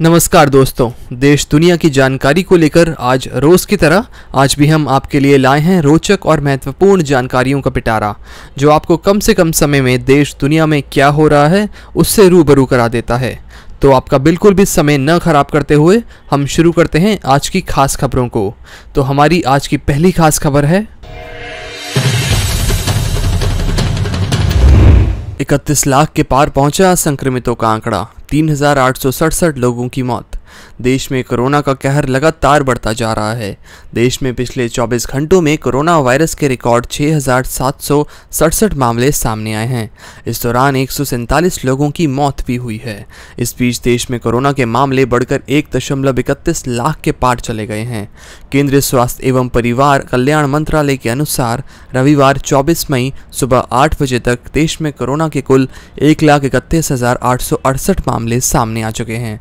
नमस्कार दोस्तों देश दुनिया की जानकारी को लेकर आज रोज की तरह आज भी हम आपके लिए लाए हैं रोचक और महत्वपूर्ण जानकारियों का पिटारा जो आपको कम से कम समय में देश दुनिया में क्या हो रहा है उससे रूबरू करा देता है तो आपका बिल्कुल भी समय न खराब करते हुए हम शुरू करते हैं आज की खास खबरों को तो हमारी आज की पहली खास खबर है इकतीस लाख के पार पहुंचा संक्रमितों का आंकड़ा तीन लोगों की मौत देश में कोरोना का कहर लगातार बढ़ता जा रहा है देश में पिछले 24 घंटों में कोरोना वायरस के रिकॉर्ड छः मामले सामने आए हैं इस दौरान एक लोगों की मौत भी हुई है इस बीच देश में कोरोना के मामले बढ़कर एक दशमलव इकतीस लाख के पार चले गए हैं केंद्रीय स्वास्थ्य एवं परिवार कल्याण मंत्रालय के अनुसार रविवार 24 मई सुबह आठ बजे तक देश में कोरोना के कुल एक लाख इकतीस हजार आठ सौ अड़सठ मामले सामने आ चुके हैं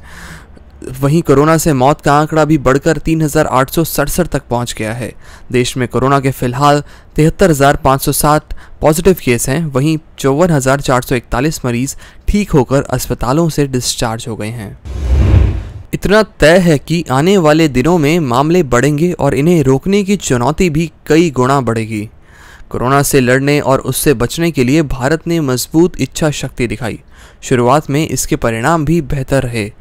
वहीं कोरोना से मौत का आंकड़ा भी बढ़कर तीन तक पहुंच गया है देश में कोरोना के फिलहाल तिहत्तर पॉजिटिव केस हैं वहीं चौवन मरीज ठीक होकर अस्पतालों से डिस्चार्ज हो गए हैं इतना तय है कि आने वाले दिनों में मामले बढ़ेंगे और इन्हें रोकने की चुनौती भी कई गुना बढ़ेगी कोरोना से लड़ने और उससे बचने के लिए भारत ने मजबूत इच्छा शक्ति दिखाई शुरुआत में इसके परिणाम भी बेहतर रहे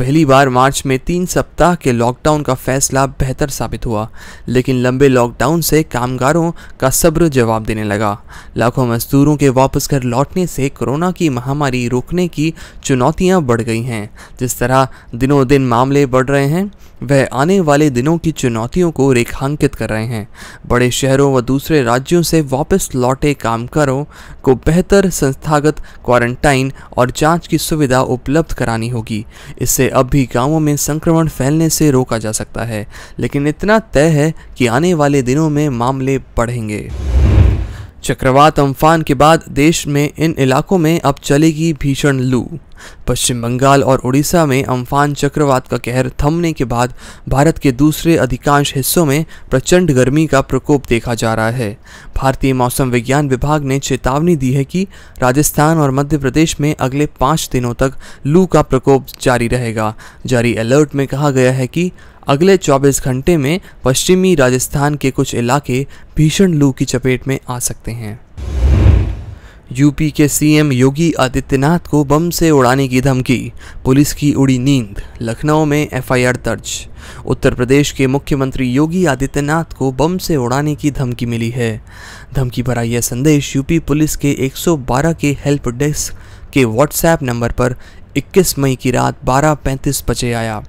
पहली बार मार्च में तीन सप्ताह के लॉकडाउन का फैसला बेहतर साबित हुआ लेकिन लंबे लॉकडाउन से कामगारों का सब्र जवाब देने लगा लाखों मजदूरों के वापस घर लौटने से कोरोना की महामारी रोकने की चुनौतियां बढ़ गई हैं जिस तरह दिनों दिन मामले बढ़ रहे हैं वह आने वाले दिनों की चुनौतियों को रेखांकित कर रहे हैं बड़े शहरों व दूसरे राज्यों से वापस लौटे कामगारों को बेहतर संस्थागत क्वारंटाइन और जांच की सुविधा उपलब्ध करानी होगी इससे अब भी गाँवों में संक्रमण फैलने से रोका जा सकता है लेकिन इतना तय है कि आने वाले दिनों में मामले बढ़ेंगे चक्रवात अम्फान के बाद देश में इन इलाकों में अब चलेगी भीषण लू पश्चिम बंगाल और उड़ीसा में अम्फान चक्रवात का कहर थमने के बाद भारत के दूसरे अधिकांश हिस्सों में प्रचंड गर्मी का प्रकोप देखा जा रहा है भारतीय मौसम विज्ञान विभाग ने चेतावनी दी है कि राजस्थान और मध्य प्रदेश में अगले पाँच दिनों तक लू का प्रकोप जारी रहेगा जारी अलर्ट में कहा गया है कि अगले 24 घंटे में पश्चिमी राजस्थान के कुछ इलाके भीषण लू की चपेट में आ सकते हैं यूपी के सीएम योगी आदित्यनाथ को बम से उड़ाने की धमकी पुलिस की उड़ी नींद लखनऊ में एफआईआर दर्ज उत्तर प्रदेश के मुख्यमंत्री योगी आदित्यनाथ को बम से उड़ाने की धमकी मिली है धमकी भरा यह संदेश यूपी पुलिस के 112 के हेल्प डेस्क के व्हाट्सएप नंबर पर 21 मई की रात 12:35 बजे आया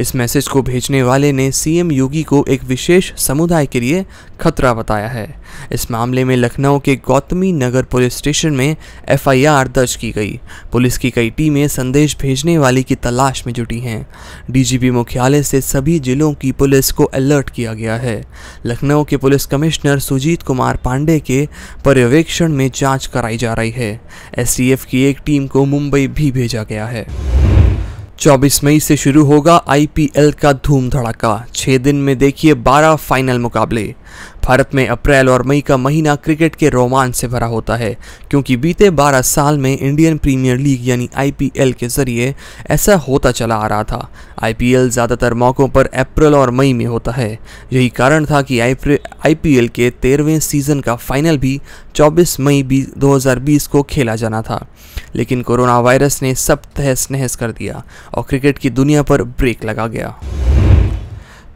इस मैसेज को भेजने वाले ने सीएम योगी को एक विशेष समुदाय के लिए खतरा बताया है इस मामले में लखनऊ के गौतमी नगर पुलिस स्टेशन में एफआईआर दर्ज की गई पुलिस की कई टीमें संदेश भेजने वाले की तलाश में जुटी हैं डीजीपी मुख्यालय से सभी जिलों की पुलिस को अलर्ट किया गया है लखनऊ के पुलिस कमिश्नर सुजीत कुमार पांडे के पर्यवेक्षण में जाँच कराई जा रही है एस की एक टीम को मुंबई भी भेजा गया है 24 मई से शुरू होगा आईपीएल का धूम धड़ाका छह दिन में देखिए 12 फाइनल मुकाबले भारत में अप्रैल और मई का महीना क्रिकेट के रोमांच से भरा होता है क्योंकि बीते 12 साल में इंडियन प्रीमियर लीग यानी आईपीएल के जरिए ऐसा होता चला आ रहा था आईपीएल ज़्यादातर मौक़ों पर अप्रैल और मई में होता है यही कारण था कि आईपीएल के तेरहवें सीज़न का फाइनल भी 24 मई 2020 को खेला जाना था लेकिन कोरोना वायरस ने सब तहस नहस कर दिया और क्रिकेट की दुनिया पर ब्रेक लगा गया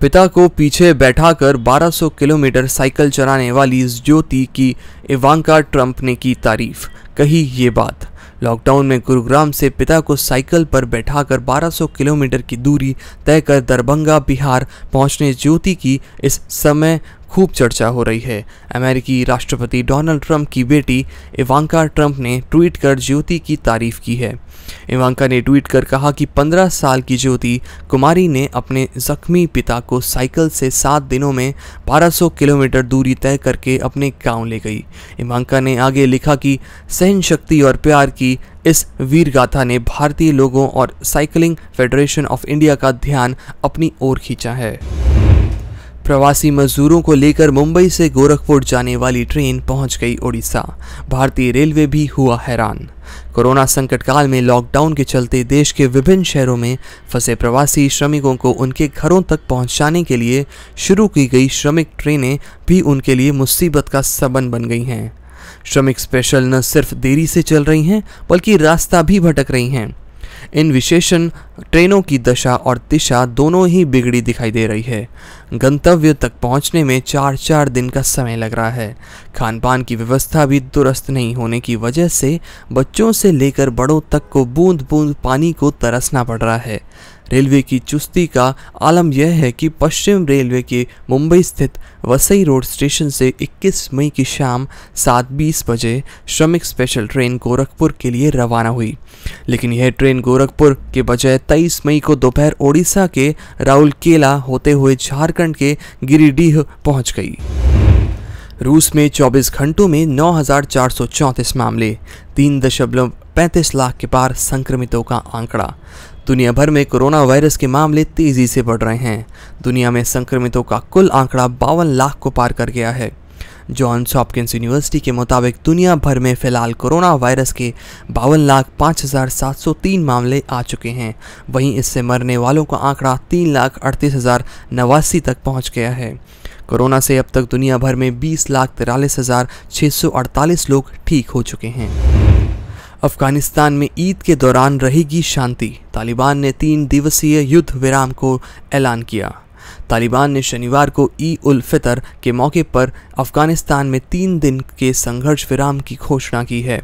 पिता को पीछे बैठाकर 1200 किलोमीटर साइकिल चलाने वाली ज्योति की इवानका ट्रंप ने की तारीफ कही ये बात लॉकडाउन में गुरुग्राम से पिता को साइकिल पर बैठाकर 1200 किलोमीटर की दूरी तय कर दरभंगा बिहार पहुंचने ज्योति की इस समय खूब चर्चा हो रही है अमेरिकी राष्ट्रपति डोनाल्ड ट्रंप की बेटी इवांका ट्रंप ने ट्वीट कर ज्योति की तारीफ की है इवांका ने ट्वीट कर कहा कि 15 साल की ज्योति कुमारी ने अपने जख्मी पिता को साइकिल से सात दिनों में 1200 किलोमीटर दूरी तय करके अपने गांव ले गई इवांका ने आगे लिखा कि सहन शक्ति और प्यार की इस वीर गाथा ने भारतीय लोगों और साइकिलिंग फेडरेशन ऑफ इंडिया का ध्यान अपनी ओर खींचा है प्रवासी मजदूरों को लेकर मुंबई से गोरखपुर जाने वाली ट्रेन पहुंच गई ओडिशा भारतीय रेलवे भी हुआ हैरान कोरोना संकट काल में लॉकडाउन के चलते देश के विभिन्न शहरों में फंसे प्रवासी श्रमिकों को उनके घरों तक पहुंचाने के लिए शुरू की गई श्रमिक ट्रेनें भी उनके लिए मुसीबत का सबन बन गई हैं श्रमिक स्पेशल न सिर्फ देरी से चल रही हैं बल्कि रास्ता भी भटक रही हैं इन विशेषण ट्रेनों की दशा और दिशा दोनों ही बिगड़ी दिखाई दे रही है गंतव्य तक पहुंचने में चार चार दिन का समय लग रहा है खान पान की व्यवस्था भी दुरुस्त नहीं होने की वजह से बच्चों से लेकर बड़ों तक को बूंद बूंद पानी को तरसना पड़ रहा है रेलवे की चुस्ती का आलम यह है कि पश्चिम रेलवे के मुंबई स्थित वसई रोड स्टेशन से 21 मई की शाम 7:20 बजे श्रमिक स्पेशल ट्रेन गोरखपुर के लिए रवाना हुई लेकिन यह ट्रेन गोरखपुर के बजाय 23 मई को दोपहर ओडिशा के राउलकेला होते हुए झारखंड के गिरिडीह पहुंच गई रूस में 24 घंटों में नौ मामले तीन दशमलव पैंतीस लाख के पार संक्रमितों का आंकड़ा दुनिया भर में कोरोना वायरस के मामले तेज़ी से बढ़ रहे हैं दुनिया में संक्रमितों का कुल आंकड़ा बावन लाख को पार कर गया है जॉन्स हॉपकिंस यूनिवर्सिटी के मुताबिक दुनिया भर में फिलहाल कोरोना वायरस के बावन लाख पाँच हज़ार सात सौ तीन मामले आ चुके हैं वहीं इससे मरने वालों का आंकड़ा तीन लाख अड़तीस हज़ार नवासी तक पहुंच गया है कोरोना से अब तक दुनिया भर में बीस लाख तिरालीस हज़ार छः सौ अड़तालीस लोग ठीक हो चुके हैं अफगानिस्तान में ईद के दौरान रहेगी शांति तालिबान ने तीन दिवसीय युद्ध विराम को ऐलान किया तालिबान ने शनिवार को ई उल फितर के मौके पर अफगानिस्तान में तीन दिन के संघर्ष विराम की घोषणा की है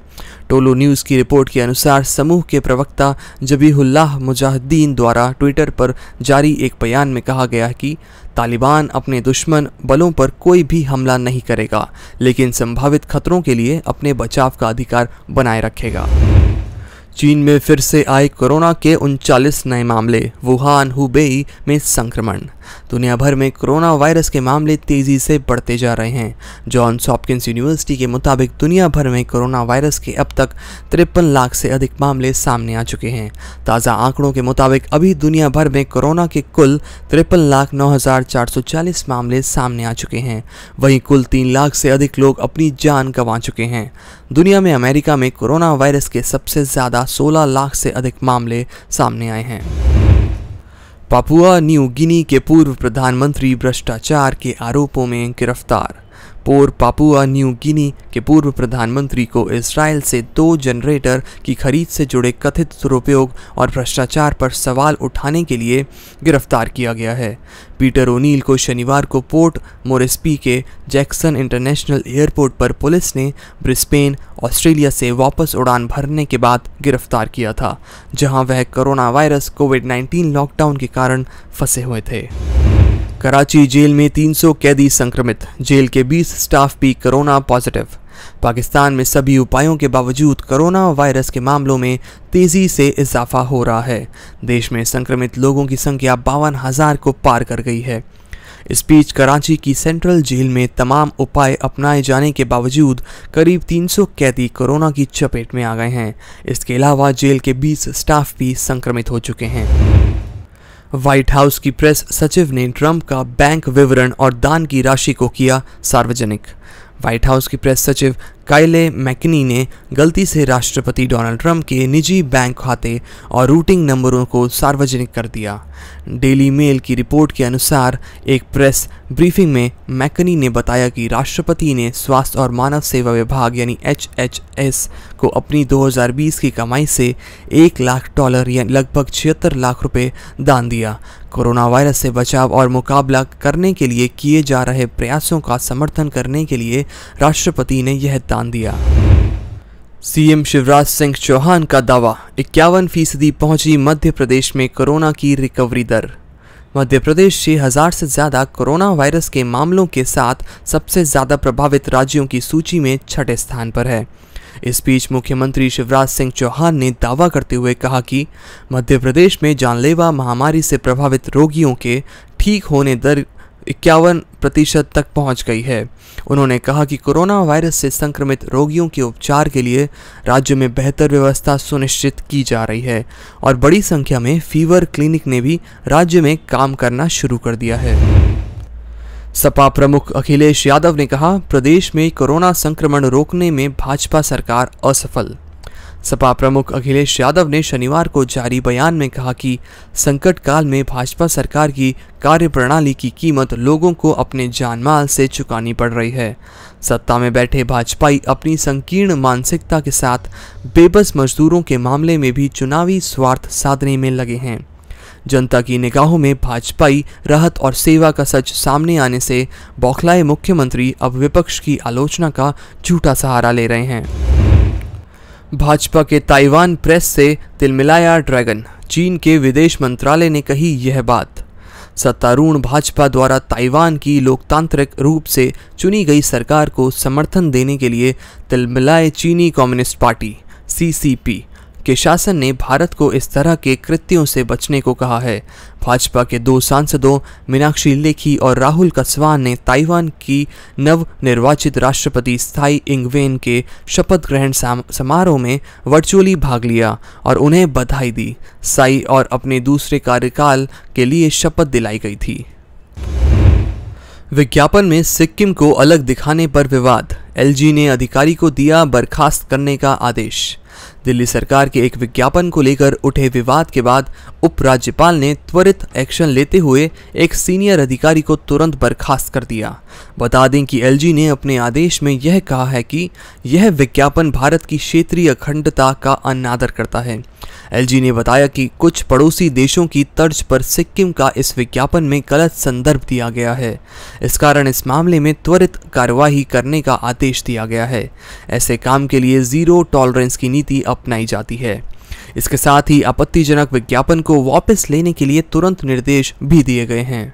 टोलो न्यूज़ की रिपोर्ट के अनुसार समूह के प्रवक्ता जबीहुल्लाह मुजाहिदीन द्वारा ट्विटर पर जारी एक बयान में कहा गया कि तालिबान अपने दुश्मन बलों पर कोई भी हमला नहीं करेगा लेकिन संभावित खतरों के लिए अपने बचाव का अधिकार बनाए रखेगा चीन में फिर से आए कोरोना के उनचालीस नए मामले वुहान हुबेई में संक्रमण दुनिया भर में कोरोना वायरस के मामले तेजी से बढ़ते जा रहे हैं जॉन हॉपकिंस यूनिवर्सिटी के मुताबिक दुनिया भर में कोरोना वायरस के अब तक तिरपन लाख से अधिक मामले सामने आ चुके हैं ताज़ा आंकड़ों के मुताबिक अभी दुनिया भर में कोरोना के कुल तिरपन लाख नौ हज़ार चार सौ चालीस मामले सामने आ चुके हैं वहीं कुल तीन लाख से अधिक लोग अपनी जान गंवा चुके हैं दुनिया में अमेरिका में कोरोना वायरस के सबसे ज़्यादा सोलह लाख से अधिक मामले सामने आए हैं पापुआ न्यू गिनी के पूर्व प्रधानमंत्री भ्रष्टाचार के आरोपों में गिरफ्तार पोर पापुआ न्यू गिनी के पूर्व प्रधानमंत्री को इसराइल से दो जनरेटर की खरीद से जुड़े कथित दुरुपयोग और भ्रष्टाचार पर सवाल उठाने के लिए गिरफ्तार किया गया है पीटर ओनील को शनिवार को पोर्ट मोरेस्पी के जैक्सन इंटरनेशनल एयरपोर्ट पर पुलिस ने ब्रिस्पेन ऑस्ट्रेलिया से वापस उड़ान भरने के बाद गिरफ्तार किया था जहां वह कोरोना वायरस कोविड 19 लॉकडाउन के कारण फंसे हुए थे कराची जेल में 300 कैदी संक्रमित जेल के 20 स्टाफ भी कोरोना पॉजिटिव पाकिस्तान में सभी उपायों के बावजूद कोरोना वायरस के मामलों में तेजी से इजाफा हो रहा है देश में संक्रमित लोगों की संख्या बावन हजार को पार कर गई है इस बीच कराची की सेंट्रल जेल में तमाम उपाय अपनाए जाने के बावजूद करीब 300 कैदी कोरोना की चपेट में आ गए हैं इसके अलावा जेल के 20 स्टाफ भी संक्रमित हो चुके हैं व्हाइट हाउस की प्रेस सचिव ने ट्रंप का बैंक विवरण और दान की राशि को किया सार्वजनिक व्हाइट हाउस की प्रेस सचिव काइले मैकनी ने गलती से राष्ट्रपति डोनाल्ड ट्रंप के निजी बैंक खाते और रूटिंग नंबरों को सार्वजनिक कर दिया डेली मेल की रिपोर्ट के अनुसार एक प्रेस ब्रीफिंग में मैकनी ने बताया कि राष्ट्रपति ने स्वास्थ्य और मानव सेवा विभाग यानी एच को अपनी 2020 की कमाई से एक लाख डॉलर या लगभग छिहत्तर लाख रुपए दान दिया कोरोना वायरस से बचाव और मुकाबला करने के लिए किए जा रहे प्रयासों का समर्थन करने के लिए राष्ट्रपति ने यह दान निशान दिया सीएम शिवराज सिंह चौहान का दावा इक्यावन फीसदी पहुंची मध्य प्रदेश में कोरोना की रिकवरी दर मध्य प्रदेश छः हजार से ज़्यादा कोरोना वायरस के मामलों के साथ सबसे ज़्यादा प्रभावित राज्यों की सूची में छठे स्थान पर है इस बीच मुख्यमंत्री शिवराज सिंह चौहान ने दावा करते हुए कहा कि मध्य प्रदेश में जानलेवा महामारी से प्रभावित रोगियों के ठीक होने दर इक्यावन प्रतिशत तक पहुंच गई है उन्होंने कहा कि कोरोना वायरस से संक्रमित रोगियों के उपचार के लिए राज्य में बेहतर व्यवस्था सुनिश्चित की जा रही है और बड़ी संख्या में फीवर क्लिनिक ने भी राज्य में काम करना शुरू कर दिया है सपा प्रमुख अखिलेश यादव ने कहा प्रदेश में कोरोना संक्रमण रोकने में भाजपा सरकार असफल सपा प्रमुख अखिलेश यादव ने शनिवार को जारी बयान में कहा कि संकट काल में भाजपा सरकार की कार्यप्रणाली की कीमत लोगों को अपने जानमाल से चुकानी पड़ रही है सत्ता में बैठे भाजपाई अपनी संकीर्ण मानसिकता के साथ बेबस मजदूरों के मामले में भी चुनावी स्वार्थ साधने में लगे हैं जनता की निगाहों में भाजपाई राहत और सेवा का सच सामने आने से बौखलाए मुख्यमंत्री अब विपक्ष की आलोचना का झूठा सहारा ले रहे हैं भाजपा के ताइवान प्रेस से तिलमिलाया ड्रैगन चीन के विदेश मंत्रालय ने कही यह बात सत्तारूढ़ भाजपा द्वारा ताइवान की लोकतांत्रिक रूप से चुनी गई सरकार को समर्थन देने के लिए तिलमिलाए चीनी कम्युनिस्ट पार्टी सीसीपी कि शासन ने भारत को इस तरह के कृत्यों से बचने को कहा है भाजपा के दो सांसदों मीनाक्षी लेखी और राहुल कसवान ने ताइवान की नव निर्वाचित राष्ट्रपति स्थाई इंगवेन के शपथ ग्रहण समारोह में वर्चुअली भाग लिया और उन्हें बधाई दी साई और अपने दूसरे कार्यकाल के लिए शपथ दिलाई गई थी विज्ञापन में सिक्किम को अलग दिखाने पर विवाद एलजी ने अधिकारी को दिया बर्खास्त करने का आदेश दिल्ली सरकार के एक विज्ञापन को लेकर उठे विवाद के बाद उपराज्यपाल ने त्वरित एक्शन लेते हुए एक सीनियर अधिकारी को तुरंत बर्खास्त कर दिया बता दें कि एलजी ने अपने आदेश में यह कहा है कि यह विज्ञापन भारत की क्षेत्रीय अखंडता का अनादर करता है एलजी ने बताया कि कुछ पड़ोसी देशों की तर्ज पर सिक्किम का इस विज्ञापन में गलत संदर्भ दिया गया है इस कारण इस मामले में त्वरित कार्यवाही करने का आदेश दिया गया है ऐसे काम के लिए जीरो टॉलरेंस की नीति अपनाई जाती है इसके साथ ही आपत्तिजनक विज्ञापन को वापस लेने के लिए तुरंत निर्देश भी दिए गए हैं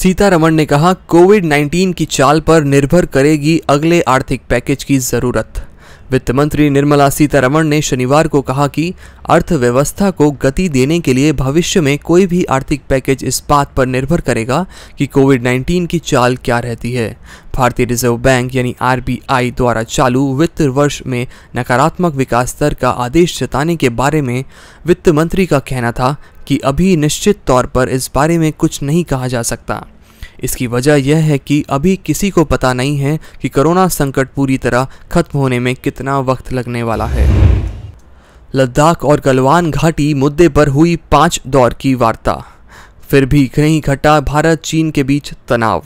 सीतारमण ने कहा कोविड 19 की चाल पर निर्भर करेगी अगले आर्थिक पैकेज की जरूरत वित्त मंत्री निर्मला सीतारमण ने शनिवार को कहा कि अर्थव्यवस्था को गति देने के लिए भविष्य में कोई भी आर्थिक पैकेज इस बात पर निर्भर करेगा कि कोविड 19 की चाल क्या रहती है भारतीय रिजर्व बैंक यानी आरबीआई द्वारा चालू वित्त वर्ष में नकारात्मक विकास दर का आदेश जताने के बारे में वित्त मंत्री का कहना था कि अभी निश्चित तौर पर इस बारे में कुछ नहीं कहा जा सकता इसकी वजह यह है कि अभी किसी को पता नहीं है कि कोरोना संकट पूरी तरह खत्म होने में कितना वक्त लगने वाला है लद्दाख और गलवान घाटी मुद्दे पर हुई पांच दौर की वार्ता फिर भी नहीं घटा भारत चीन के बीच तनाव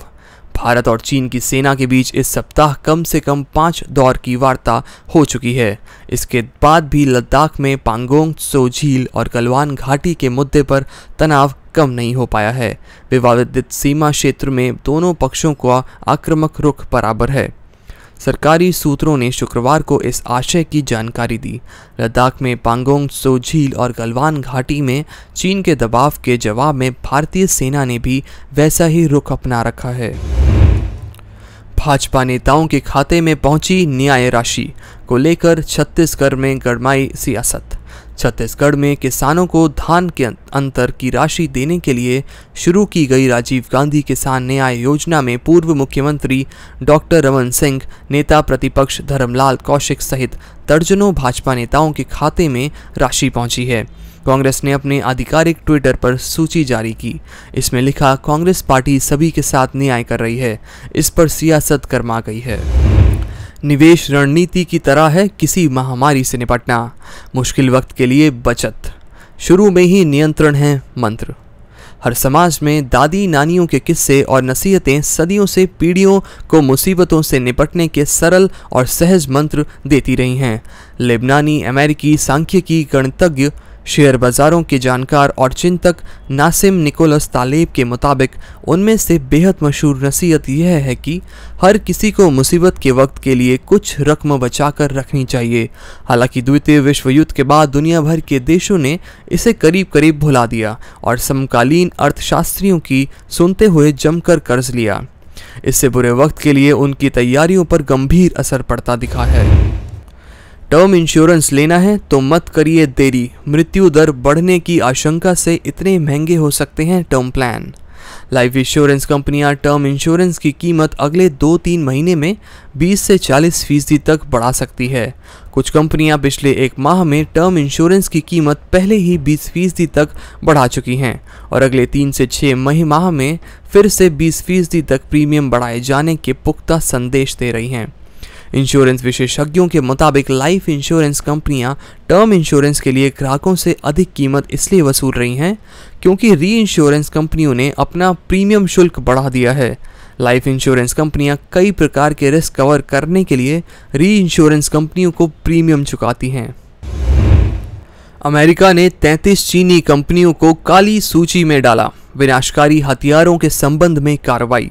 भारत और चीन की सेना के बीच इस सप्ताह कम से कम पाँच दौर की वार्ता हो चुकी है इसके बाद भी लद्दाख में पांगोंग सो झील और गलवान घाटी के मुद्दे पर तनाव कम नहीं हो पाया है विवादित सीमा क्षेत्र में दोनों पक्षों का आक्रामक रुख बराबर है सरकारी सूत्रों ने शुक्रवार को इस आशय की जानकारी दी लद्दाख में पांगोंग सो झील और गलवान घाटी में चीन के दबाव के जवाब में भारतीय सेना ने भी वैसा ही रुख अपना रखा है भाजपा नेताओं के खाते में पहुंची न्याय राशि को लेकर छत्तीसगढ़ में गरमाई सियासत छत्तीसगढ़ में किसानों को धान के अं-, अंतर की राशि देने के लिए शुरू की गई राजीव गांधी किसान न्याय योजना में पूर्व मुख्यमंत्री डॉक्टर रमन सिंह नेता प्रतिपक्ष धर्मलाल कौशिक सहित दर्जनों भाजपा नेताओं के खाते में राशि पहुंची है कांग्रेस ने अपने आधिकारिक ट्विटर पर सूची जारी की इसमें लिखा कांग्रेस पार्टी सभी के साथ न्याय कर रही है इस पर सियासत गर्मा गई है निवेश रणनीति की तरह है किसी महामारी से निपटना मुश्किल वक्त के लिए बचत शुरू में ही नियंत्रण है मंत्र हर समाज में दादी नानियों के किस्से और नसीहतें सदियों से पीढ़ियों को मुसीबतों से निपटने के सरल और सहज मंत्र देती रही हैं लेबनानी अमेरिकी सांख्यिकी गणतज्ञ शेयर बाज़ारों के जानकार और चिंतक नासिम निकोलस तालेब के मुताबिक उनमें से बेहद मशहूर नसीहत यह है कि हर किसी को मुसीबत के वक्त के लिए कुछ रकम बचाकर रखनी चाहिए हालांकि द्वितीय विश्व युद्ध के बाद दुनिया भर के देशों ने इसे करीब करीब भुला दिया और समकालीन अर्थशास्त्रियों की सुनते हुए जमकर कर्ज लिया इससे बुरे वक्त के लिए उनकी तैयारियों पर गंभीर असर पड़ता दिखा है टर्म इंश्योरेंस लेना है तो मत करिए देरी मृत्यु दर बढ़ने की आशंका से इतने महंगे हो सकते हैं टर्म प्लान लाइफ इंश्योरेंस कंपनियां टर्म इंश्योरेंस की कीमत अगले दो तीन महीने में 20 से 40 फीसदी तक बढ़ा सकती है कुछ कंपनियां पिछले एक माह में टर्म इंश्योरेंस की कीमत पहले ही 20 फीसदी तक बढ़ा चुकी हैं और अगले तीन से छः मई माह में फिर से 20 फीसदी तक प्रीमियम बढ़ाए जाने के पुख्ता संदेश दे रही हैं इंश्योरेंस विशेषज्ञों के मुताबिक लाइफ इंश्योरेंस कंपनियां टर्म इंश्योरेंस के लिए ग्राहकों से अधिक कीमत इसलिए वसूल रही हैं क्योंकि री इंश्योरेंस कंपनियों ने अपना प्रीमियम शुल्क बढ़ा दिया है लाइफ इंश्योरेंस कंपनियां कई प्रकार के रिस्क कवर करने के लिए री इंश्योरेंस कंपनियों को प्रीमियम चुकाती हैं अमेरिका ने 33 चीनी कंपनियों को काली सूची में डाला विनाशकारी हथियारों के संबंध में कार्रवाई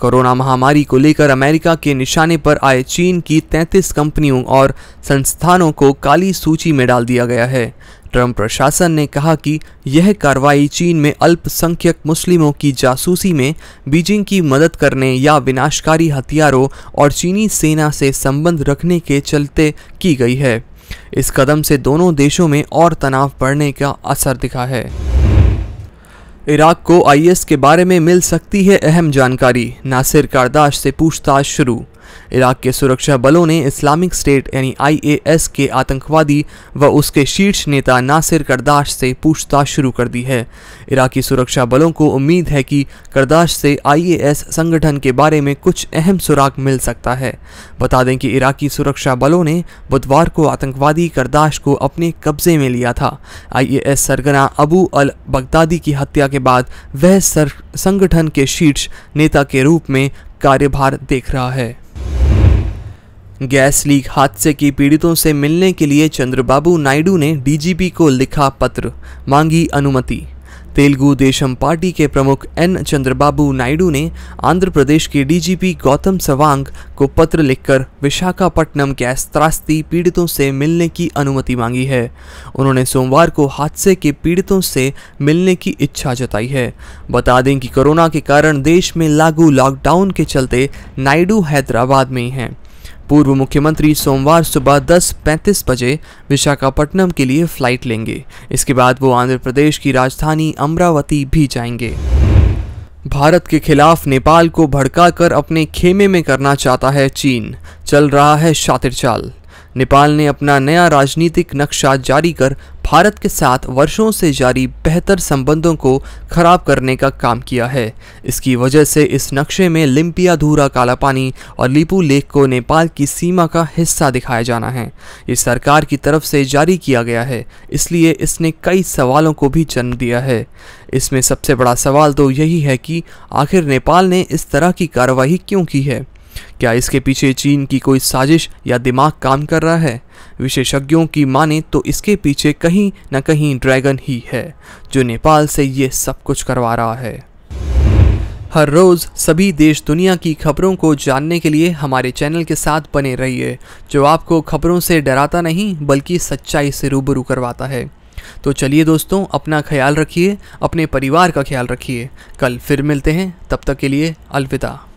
कोरोना महामारी को लेकर अमेरिका के निशाने पर आए चीन की 33 कंपनियों और संस्थानों को काली सूची में डाल दिया गया है ट्रंप प्रशासन ने कहा कि यह कार्रवाई चीन में अल्पसंख्यक मुस्लिमों की जासूसी में बीजिंग की मदद करने या विनाशकारी हथियारों और चीनी सेना से संबंध रखने के चलते की गई है इस कदम से दोनों देशों में और तनाव बढ़ने का असर दिखा है इराक को आईएस के बारे में मिल सकती है अहम जानकारी नासिर कारदाश से पूछताछ शुरू इराक के सुरक्षा बलों ने इस्लामिक स्टेट यानी आईएएस के आतंकवादी व उसके शीर्ष नेता नासिर करदाश से पूछताछ शुरू कर दी है इराकी सुरक्षा बलों को उम्मीद है कि करदाश से आईएएस संगठन के बारे में कुछ अहम सुराग मिल सकता है बता दें कि इराकी सुरक्षा बलों ने बुधवार को आतंकवादी करदाश को अपने कब्जे में लिया था आई सरगना अबू अल बगदादी की हत्या के बाद वह संगठन के शीर्ष नेता के रूप में कार्यभार देख रहा है गैस लीक हादसे की पीड़ितों से मिलने के लिए चंद्रबाबू नायडू ने डीजीपी को लिखा पत्र मांगी अनुमति तेलुगु देशम पार्टी के प्रमुख एन चंद्रबाबू नायडू ने आंध्र प्रदेश के डीजीपी गौतम सवांग को पत्र लिखकर विशाखापट्टनम गैस त्रास्ती पीड़ितों से मिलने की अनुमति मांगी है उन्होंने सोमवार को हादसे के पीड़ितों से मिलने की इच्छा जताई है बता दें कि कोरोना के कारण देश में लागू लॉकडाउन के चलते नायडू हैदराबाद में हैं पूर्व मुख्यमंत्री सोमवार सुबह दस पैंतीस बजे विशाखापट्टनम के लिए फ्लाइट लेंगे इसके बाद वो आंध्र प्रदेश की राजधानी अमरावती भी जाएंगे भारत के खिलाफ नेपाल को भड़काकर अपने खेमे में करना चाहता है चीन चल रहा है शातिर चाल नेपाल ने अपना नया राजनीतिक नक्शा जारी कर भारत के साथ वर्षों से जारी बेहतर संबंधों को खराब करने का काम किया है इसकी वजह से इस नक्शे में लिम्पिया धूरा कालापानी और लिपू लेक को नेपाल की सीमा का हिस्सा दिखाया जाना है ये सरकार की तरफ से जारी किया गया है इसलिए इसने कई सवालों को भी जन्म दिया है इसमें सबसे बड़ा सवाल तो यही है कि आखिर नेपाल ने इस तरह की कार्रवाई क्यों की है क्या इसके पीछे चीन की कोई साजिश या दिमाग काम कर रहा है विशेषज्ञों की माने तो इसके पीछे कहीं ना कहीं ड्रैगन ही है जो नेपाल से ये सब कुछ करवा रहा है हर रोज़ सभी देश दुनिया की खबरों को जानने के लिए हमारे चैनल के साथ बने रहिए जो आपको खबरों से डराता नहीं बल्कि सच्चाई से रूबरू करवाता है तो चलिए दोस्तों अपना ख्याल रखिए अपने परिवार का ख्याल रखिए कल फिर मिलते हैं तब तक के लिए अलविदा